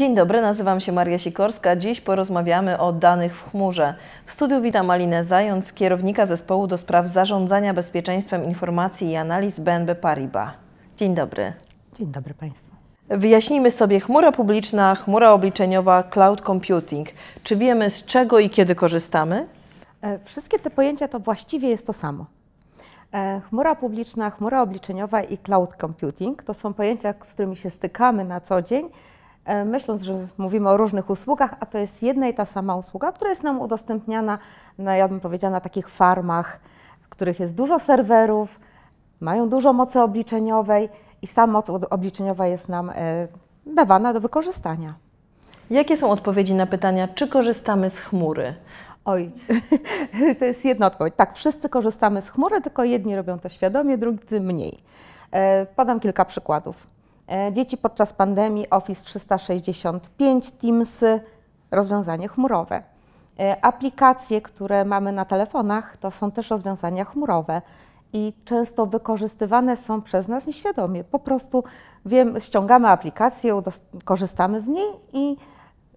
Dzień dobry, nazywam się Maria Sikorska. Dziś porozmawiamy o danych w chmurze. W studiu witam Alinę Zając, kierownika zespołu do spraw zarządzania bezpieczeństwem informacji i analiz BNB Paribas. Dzień dobry. Dzień dobry Państwu. Wyjaśnijmy sobie chmura publiczna, chmura obliczeniowa, cloud computing. Czy wiemy z czego i kiedy korzystamy? E, wszystkie te pojęcia to właściwie jest to samo. E, chmura publiczna, chmura obliczeniowa i cloud computing to są pojęcia, z którymi się stykamy na co dzień E, myśląc, że mówimy o różnych usługach, a to jest jedna i ta sama usługa, która jest nam udostępniana, na, ja bym powiedziała, na takich farmach, w których jest dużo serwerów, mają dużo mocy obliczeniowej i ta moc obliczeniowa jest nam e, dawana do wykorzystania. Jakie są odpowiedzi na pytania, czy korzystamy z chmury? Oj, to jest jedna odpowiedź. Tak, wszyscy korzystamy z chmury, tylko jedni robią to świadomie, drudzy mniej. E, podam kilka przykładów. E, dzieci podczas pandemii, Office 365, Teams, rozwiązanie chmurowe. E, aplikacje, które mamy na telefonach, to są też rozwiązania chmurowe i często wykorzystywane są przez nas nieświadomie. Po prostu wiem, ściągamy aplikację, korzystamy z niej i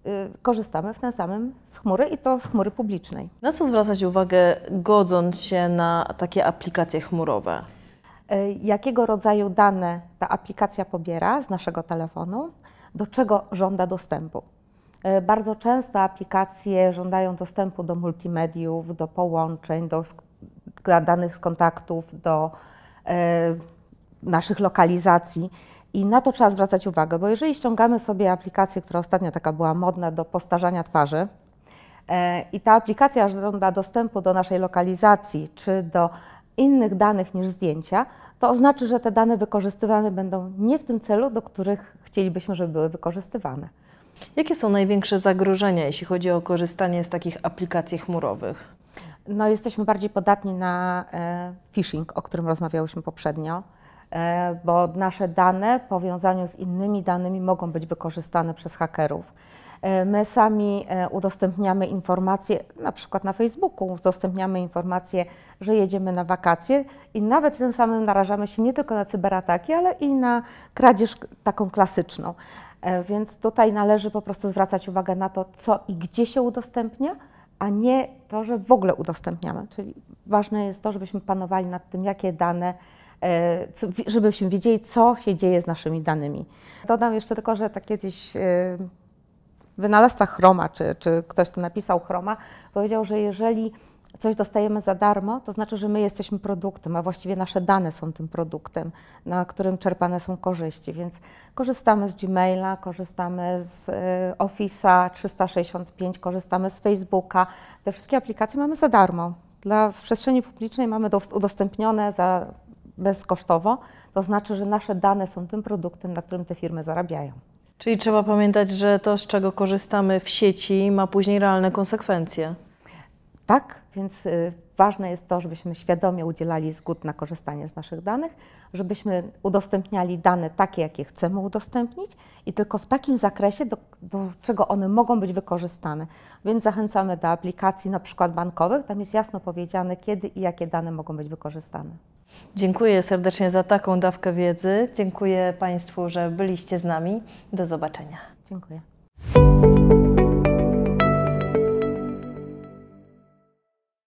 y, korzystamy w tym samym z chmury i to z chmury publicznej. Na co zwracać uwagę, godząc się na takie aplikacje chmurowe? E, jakiego rodzaju dane ta aplikacja pobiera z naszego telefonu, do czego żąda dostępu. E, bardzo często aplikacje żądają dostępu do multimediów, do połączeń, do, danych z kontaktów, do e, naszych lokalizacji. I na to trzeba zwracać uwagę, bo jeżeli ściągamy sobie aplikację, która ostatnio taka była modna do postarzania twarzy, i ta aplikacja żąda dostępu do naszej lokalizacji czy do innych danych niż zdjęcia, to oznacza, że te dane wykorzystywane będą nie w tym celu, do których chcielibyśmy, żeby były wykorzystywane. Jakie są największe zagrożenia, jeśli chodzi o korzystanie z takich aplikacji chmurowych? No, jesteśmy bardziej podatni na e, phishing, o którym rozmawiałyśmy poprzednio, e, bo nasze dane w powiązaniu z innymi danymi mogą być wykorzystane przez hakerów. E, my sami e, udostępniamy informacje, na przykład na Facebooku udostępniamy informacje, że jedziemy na wakacje i nawet tym samym narażamy się nie tylko na cyberataki, ale i na kradzież taką klasyczną. E, więc tutaj należy po prostu zwracać uwagę na to, co i gdzie się udostępnia, a nie to, że w ogóle udostępniamy. Czyli ważne jest to, żebyśmy panowali nad tym, jakie dane żebyśmy wiedzieli, co się dzieje z naszymi danymi. Dodam jeszcze tylko, że tak kiedyś wynalazca chroma, czy, czy ktoś, kto napisał chroma, powiedział, że jeżeli coś dostajemy za darmo, to znaczy, że my jesteśmy produktem, a właściwie nasze dane są tym produktem, na którym czerpane są korzyści. Więc korzystamy z Gmaila, korzystamy z y, Office'a 365, korzystamy z Facebooka. Te wszystkie aplikacje mamy za darmo. Dla, w przestrzeni publicznej mamy udostępnione za bezkosztowo, to znaczy, że nasze dane są tym produktem, na którym te firmy zarabiają. Czyli trzeba pamiętać, że to, z czego korzystamy w sieci, ma później realne konsekwencje. Tak, więc y, ważne jest to, żebyśmy świadomie udzielali zgód na korzystanie z naszych danych, żebyśmy udostępniali dane takie, jakie chcemy udostępnić i tylko w takim zakresie, do, do czego one mogą być wykorzystane. Więc zachęcamy do aplikacji na przykład bankowych, tam jest jasno powiedziane, kiedy i jakie dane mogą być wykorzystane. Dziękuję serdecznie za taką dawkę wiedzy. Dziękuję Państwu, że byliście z nami. Do zobaczenia. Dziękuję.